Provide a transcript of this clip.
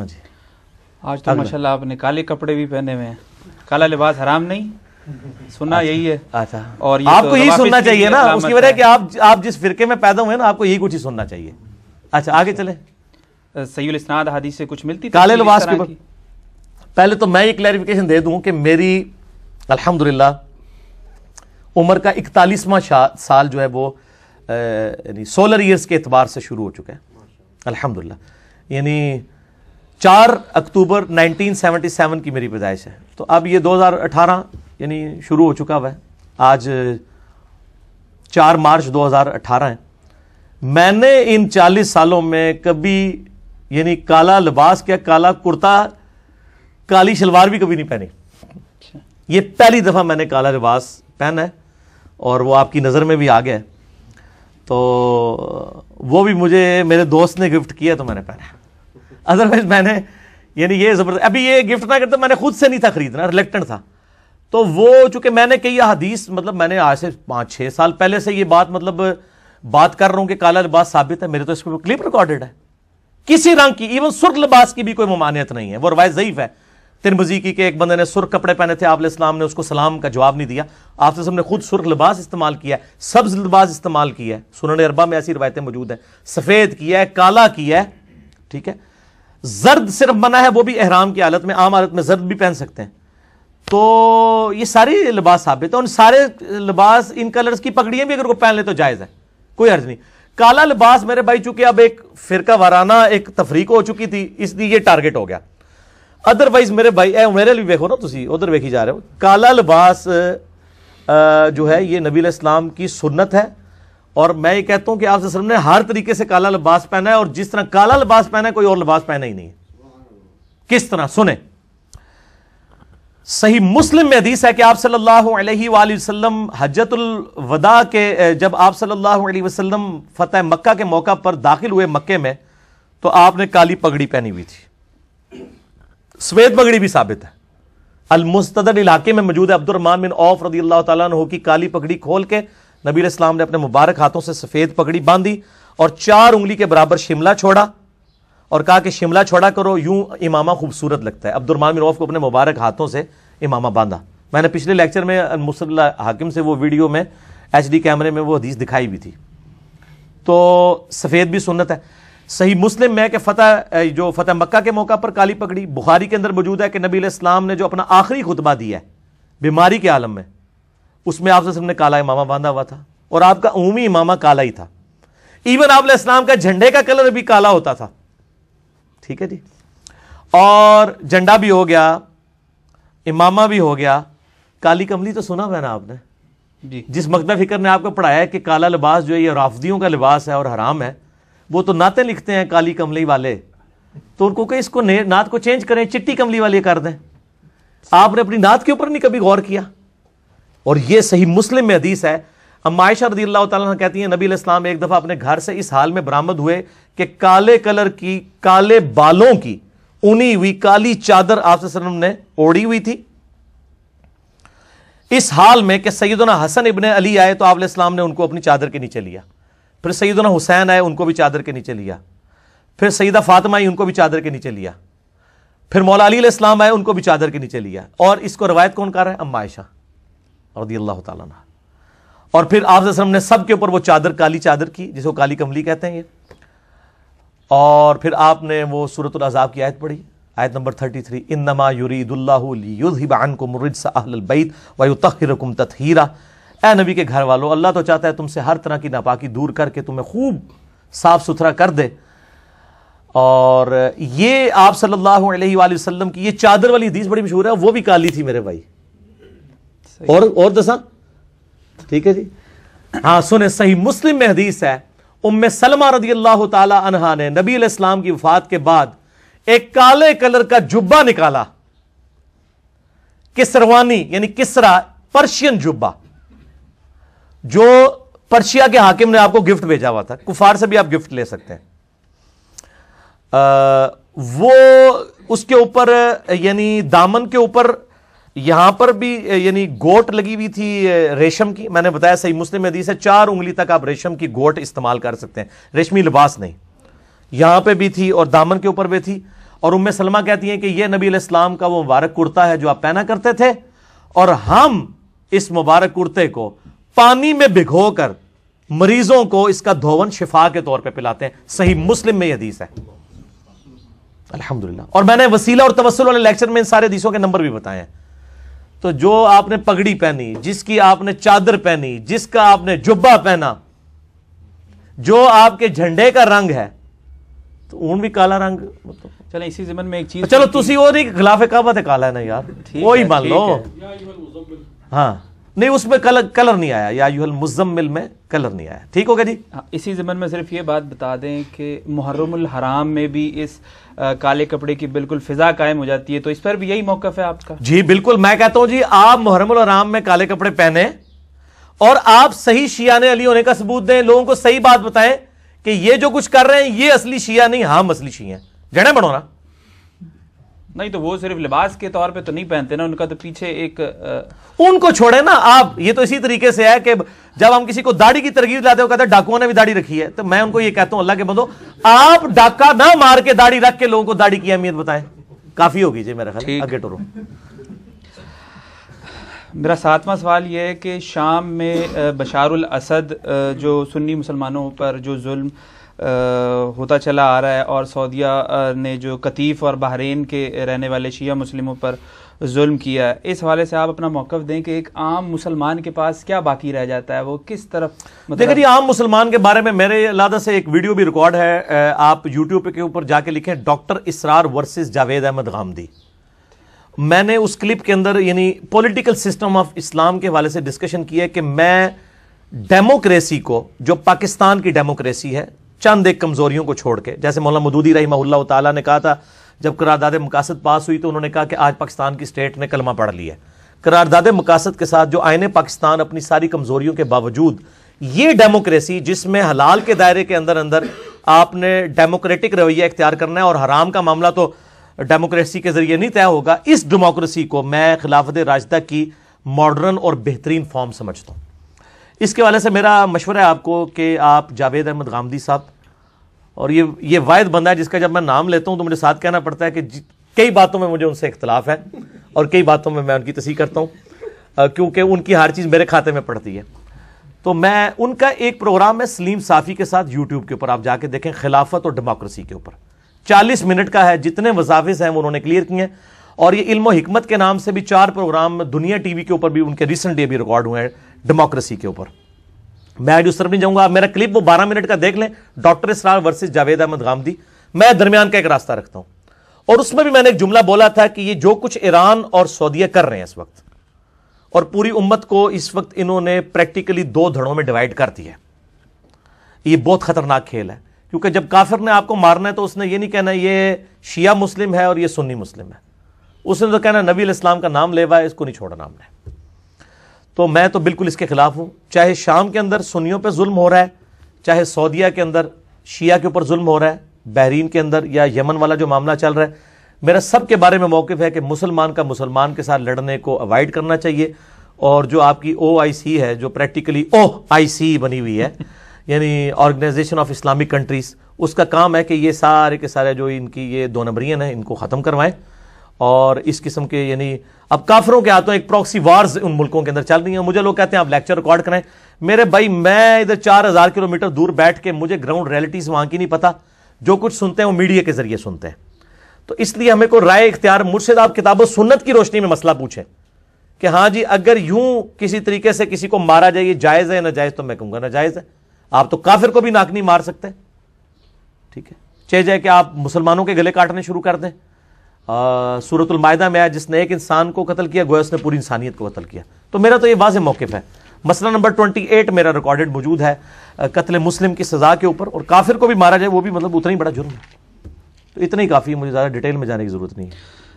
हाँ जी आज तो माशाल्लाह आपने काले कपड़े भी पहने हुए हैं काला लिबास हराम नहीं सुना अच्छा। यही है अच्छा और ये आपको तो यही सुनना चाहिए ना उसकी वजह कि आप आप जिस फिरके में पैदा हुए ना आपको यही कुछ ही सुनना चाहिए अच्छा आगे चले सैल इसनाद हदीस से कुछ मिलती काले लिबास के ऊपर पहले तो मैं ये क्लैरिफिकेशन दे दूं कि मेरी अल्हम्दुलिल्लाह उम्र का इकतालीसवां साल जो है वो यानी सोलर ईयर्स के एतबार से शुरू हो चुका है अल्हम्दुलिल्लाह यानी चार अक्टूबर 1977 की मेरी पैदाइश है तो अब ये 2018 यानी शुरू हो चुका हुआ है आज चार मार्च 2018 है मैंने इन 40 सालों में कभी यानी काला लिबास क्या काला कुर्ता काली शलवार भी कभी नहीं पहनी अच्छा। ये पहली दफ़ा मैंने काला लिबास पहना है और वो आपकी नज़र में भी आ गया है तो वो भी मुझे मेरे दोस्त ने गिफ्ट किया तो मैंने पहना है अदरवाइज मैंने यानी ये ज़बरदस्त अभी ये गिफ्ट ना करते मैंने खुद से नहीं था खरीदना रिलेक्टेंट था तो वो चूंकि मैंने कई हदीस मतलब मैंने आज से पाँच छः साल पहले से ये बात मतलब बात कर रहा हूँ कि काला लिबास साबित है मेरे तो इसमें क्लिप रिकॉर्डेड है किसी रंग की इवन सुर्ख लिबास की भी कोई ममानियत नहीं है वो रवायत जयफ़ है तिरमजी की के एक बंदे ने सुर्ख कपड़े पहने थे आप इस्लाम ने उसको सलाम का जवाब नहीं दिया आपसे सबने खुद सुर्ख लिबास इस्तेमाल किया है सब्ज लिबास इस्तेमाल किया है सुनने अरबा में ऐसी रवायतें मौजूद हैं सफ़ेद किया है काला किया है ठीक है जर्द सिर्फ मना है वो भी एहराम की हालत में आम हालत में जर्द भी पहन सकते हैं तो ये सारी लिबास साबित है उन सारे लिबास इन कलर्स की पगड़ियां भी अगर वो पहन ले तो जायज़ है कोई अर्ज नहीं काला लिबास मेरे भाई चूंकि अब एक फिरका वाराना एक तफरीक हो चुकी थी इसलिए ये टारगेट हो गया अदरवाइज मेरे भाई ए मेरे लिए देखो ना तुम उधर देखी जा रहे हो काला लिबास जो है ये नबी इस्लाम की सुन्नत है और मैं ये कहता हूं कि आप ने हर तरीके से काला लिबास पहना है और जिस तरह काला लिबास पहना है कोई और लिबास पहना ही नहीं किस तरह सुने सही मुस्लिम में हदीस है कि आप सल्लल्लाहु अलैहि वसल्लम हजतुल वदा के जब आप सल्लल्लाहु अलैहि वसल्लम फतेह मक्का के मौका पर दाखिल हुए मक्के में तो आपने काली पगड़ी पहनी हुई थी श्वेत पगड़ी भी साबित है अलमुस्तदर इलाके में मौजूद है अब्दुलरमान बिन औफ रदी अल्लाह तु की काली पगड़ी खोल के नबी इस्लाम ने अपने मुबारक हाथों से सफ़ेद पगड़ी बांधी और चार उंगली के बराबर शिमला छोड़ा और कहा कि शिमला छोड़ा करो यूं इमामा खूबसूरत लगता है अब्दुलरमान मिरौफ को अपने मुबारक हाथों से इमामा बांधा मैंने पिछले लेक्चर में मुसल्ला हाकिम से वो वीडियो में एच कैमरे में वो हदीस दिखाई भी थी तो सफ़ेद भी सुनत है सही मुस्लिम में कि फतेह जो फतेह मक्का के मौका पर काली पकड़ी बुखारी के अंदर मौजूद है कि नबी इस्लाम ने जो अपना आखिरी खुतबा दिया है बीमारी के आलम में उसमें आपसे सबने काला इमामा बांधा हुआ था और आपका उमी इमामा काला ही था इवन आप इस्लाम का झंडे का कलर भी काला होता था ठीक है जी और झंडा भी हो गया इमामा भी हो गया काली कमली तो सुना हुआ ना आपने जी जिस मकदा फिक्र ने आपको पढ़ाया है कि काला लिबास जो है ये राफदियों का लिबास है और हराम है वो तो नाते लिखते हैं काली कमली वाले तो उनको कहीं इसको नात को चेंज करें चिट्टी कमली वाली कर दें आपने अपनी नात के ऊपर नहीं कभी गौर किया और यह सही मुस्लिम में हदीस है अमायशा रदी अल्लाह तह कहती हैं नबी इस्लाम एक दफ़ा अपने घर से इस हाल में बरामद हुए कि काले कलर की काले बालों की ऊनी हुई काली चादर आपसे सलम ने ओढ़ी हुई थी इस हाल में कि सैदना हसन इबन अली आए तो आप इस्लाम ने उनको अपनी चादर के नीचे लिया फिर सईदाना हुसैन आए उनको भी चादर के नीचे लिया फिर सईदा फातमा आई उनको भी चादर के नीचे लिया फिर मौला अली इस्लाम आए उनको भी चादर के नीचे लिया और इसको रवायत कौन कर रहा है अम्मा आयशा रदी अल्लाह तला और फिर आप ने सब के ऊपर वो चादर काली चादर की जिसको काली कमली कहते हैं ये और फिर आपने वो सूरत अजाब की आयत पढ़ी आयत नंबर थर्टी थ्री इन नमा युरीदुल्लाबान को मुरदसबैत वयुतरकुम तथहीरा ए नबी के घर वालों अल्लाह तो चाहता है तुमसे हर तरह की नापाकी दूर करके तुम्हें खूब साफ सुथरा कर दे और ये आप सल्लल्लाहु अलैहि वसल्लम की ये चादर वाली हदीस बड़ी मशहूर है वो भी काली थी मेरे भाई और और दसा ठीक है जी हाँ सुने सही मुस्लिम में हदीस है उम्मे सलमा रदी अल्लाह तहा ने नबी इस्लाम की वफात के बाद एक काले कलर का जुब्बा निकाला किसरवानी यानी किसरा पर्शियन जुब्बा जो पर्शिया के हाकिम ने आपको गिफ्ट भेजा हुआ था कुफार से भी आप गिफ्ट ले सकते हैं आ, वो उसके ऊपर यानी दामन के ऊपर यहां पर भी यानी गोट लगी हुई थी रेशम की मैंने बताया सही मुस्लिम हदीस है चार उंगली तक आप रेशम की गोट इस्तेमाल कर सकते हैं रेशमी लिबास नहीं यहां पे भी थी और दामन के ऊपर भी थी और उम्मे सलमा कहती हैं कि यह नबी इस्लाम का वो मुबारक कुर्ता है जो आप पहना करते थे और हम इस मुबारक कुर्ते को पानी में भिगो कर मरीजों को इसका धोवन शिफा के तौर पर पिलाते हैं सही मुस्लिम में यह है अल्हम्दुलिल्लाह और मैंने वसीला और तवसल वाले लेक्चर में इन सारे हदीसों के नंबर भी बताए हैं तो जो आपने पगड़ी पहनी जिसकी आपने चादर पहनी जिसका आपने जुब्बा पहना जो आपके झंडे का रंग है तो ऊन भी काला रंग मतलब चलो इसी जमन में एक चीज चलो तुसी और एक खिलाफ काबत है काला है ना यार वो ही मान लो हाँ नहीं उसमें कलर कलर नहीं आया या यूहल मुजम्मिल में कलर नहीं आया ठीक होगा जी हाँ, इसी ज़मन में सिर्फ ये बात बता दें कि मुहर्रमुल हराम में भी इस आ, काले कपड़े की बिल्कुल फिजा कायम हो जाती है तो इस पर भी यही मौकफ है आपका जी बिल्कुल मैं कहता हूं जी आप मुहर्रमुल हराम में काले कपड़े पहने और आप सही शियाने अली होने का सबूत दें लोगों को सही बात बताएं कि ये जो कुछ कर रहे हैं ये असली शिया नहीं हम असली शिया जड़े बनो ना नहीं तो वो सिर्फ लिबास के तौर पे तो नहीं पहनते ना उनका तो पीछे एक आ... उनको छोड़े ना आप ये तो इसी तरीके से है कि जब हम किसी को दाढ़ी की तरकीब लाते हो कहते हैं डाकुओं ने भी दाढ़ी रखी है तो मैं उनको ये कहता हूं अल्लाह के बंदो आप डाका ना मार के दाढ़ी रख के लोगों को दाढ़ी की अहमियत बताएं काफी होगी जी मेरा ख्याल आगे टोरो मेरा सातवां सवाल यह है कि शाम में बशारुल असद जो सुन्नी मुसलमानों पर जो जुल्म होता चला आ रहा है और सऊदिया ने जो कतीफ़ और बहरीन के रहने वाले शिया मुस्लिमों पर जुल्म किया है इस हवाले से आप अपना मौक़ दें कि एक आम मुसलमान के पास क्या बाकी रह जाता है वो किस तरफ मतलब देखिए आम मुसलमान के बारे में मेरे अलादा से एक वीडियो भी रिकॉर्ड है आप यूट्यूब के ऊपर जाके लिखें डॉक्टर इसरार वर्सेस जावेद अहमद गामदी मैंने उस क्लिप के अंदर यानी पॉलिटिकल सिस्टम ऑफ इस्लाम के हवाले से डिस्कशन किया है कि मैं डेमोक्रेसी को जो पाकिस्तान की डेमोक्रेसी है चंद एक कमजोरियों को छोड़ के जैसे मौलाना मदूदी रही ताला ने कहा था जब करारदाद मकासद पास हुई तो उन्होंने कहा कि आज पाकिस्तान की स्टेट ने कलमा पढ़ लिया करारदाद मकासद के साथ जो आयन पाकिस्तान अपनी सारी कमजोरियों के बावजूद ये डेमोक्रेसी जिसमें हलाल के दायरे के अंदर अंदर आपने डेमोक्रेटिक रवैया इख्तियार करना है और हराम का मामला तो डेमोक्रेसी के जरिए नहीं तय होगा इस डेमोक्रेसी को मैं खिलाफत राजदा की मॉडर्न और बेहतरीन फॉर्म समझता हूँ इसके वाले से मेरा मशवरा है आपको कि आप जावेद अहमद गांधी साहब और ये ये वायद बंदा है जिसका जब मैं नाम लेता हूँ तो मुझे साथ कहना पड़ता है कि कई बातों में मुझे उनसे इख्तलाफ है और कई बातों में मैं उनकी तसी करता हूँ क्योंकि उनकी हर चीज़ मेरे खाते में पड़ती है तो मैं उनका एक प्रोग्राम है सलीम साफ़ी के साथ यूट्यूब के ऊपर आप जाके देखें खिलाफत और डेमोक्रेसी के ऊपर चालीस मिनट का है जितने वजाफिस हैं वो उन्होंने क्लियर किए हैं और ये इल्म हमत के नाम से भी चार प्रोग्राम दुनिया टीवी के ऊपर भी उनके रिसेंटली डे भी रिकॉर्ड हुए हैं डेमोक्रेसी के ऊपर मैं आज उस तरफ नहीं जाऊंगा आप मेरा क्लिप वो बारह मिनट का देख लें डॉक्टर इसरार वर्सेस जावेद अहमद गामदी मैं दरमियान का एक रास्ता रखता हूं और उसमें भी मैंने एक जुमला बोला था कि ये जो कुछ ईरान और सऊदिया कर रहे हैं इस वक्त और पूरी उम्मत को इस वक्त इन्होंने प्रैक्टिकली दो धड़ों में डिवाइड कर दिया ये बहुत खतरनाक खेल है क्योंकि जब काफिर ने आपको मारना है तो उसने ये नहीं कहना ये शिया मुस्लिम है और ये सुन्नी मुस्लिम है उसने तो कहना नबी इस्लाम का नाम लेवा है इसको नहीं छोड़ना हमने तो मैं तो बिल्कुल इसके खिलाफ हूँ चाहे शाम के अंदर सुनियों पर जुल्म हो रहा है चाहे सऊदिया के अंदर शिया के ऊपर जुल्म हो रहा है बहरीन के अंदर या यमन वाला जो मामला चल रहा है मेरा सब के बारे में मौकफ है कि मुसलमान का मुसलमान के साथ लड़ने को अवॉइड करना चाहिए और जो आपकी ओ आई सी है जो प्रैक्टिकली ओ आई सी बनी हुई है यानी ऑर्गेनाइजेशन ऑफ इस्लामिक कंट्रीज उसका काम है कि ये सारे के सारे जो इनकी ये दो नंबरियाँ हैं इनको ख़त्म करवाएं और इस किस्म के यानी अब काफरों के हाथों एक प्रॉक्सी वार्स उन मुल्कों के अंदर चल रही है मुझे लोग कहते हैं आप लेक्चर रिकॉर्ड करें मेरे भाई मैं इधर चार हजार किलोमीटर दूर बैठ के मुझे ग्राउंड रियलिटीज वहां की नहीं पता जो कुछ सुनते हैं वो मीडिया के जरिए सुनते हैं तो इसलिए हमें को राय इख्तियार मुर्शद आप किताबों सुनत की रोशनी में मसला पूछें कि हाँ जी अगर यूं किसी तरीके से किसी को मारा जाए जायज़ है ना जायज़ तो मैं कहूंगा ना जायज़ है आप तो काफिर को भी नाक नहीं मार सकते ठीक है चाहे जाए कि आप मुसलमानों के गले काटने शुरू कर दें सूरत मायदा में आया जिसने एक इंसान को कत्ल किया गोया उसने पूरी इंसानियत को कत्ल किया तो मेरा तो ये वाज मौकफ है मसला नंबर ट्वेंटी एट मेरा रिकॉर्डेड मौजूद है कत्ल मुस्लिम की सज़ा के ऊपर और काफिर को भी मारा जाए वो भी मतलब उतना ही बड़ा जुर्म है तो इतना ही काफ़ी मुझे ज़्यादा डिटेल में जाने की ज़रूरत नहीं है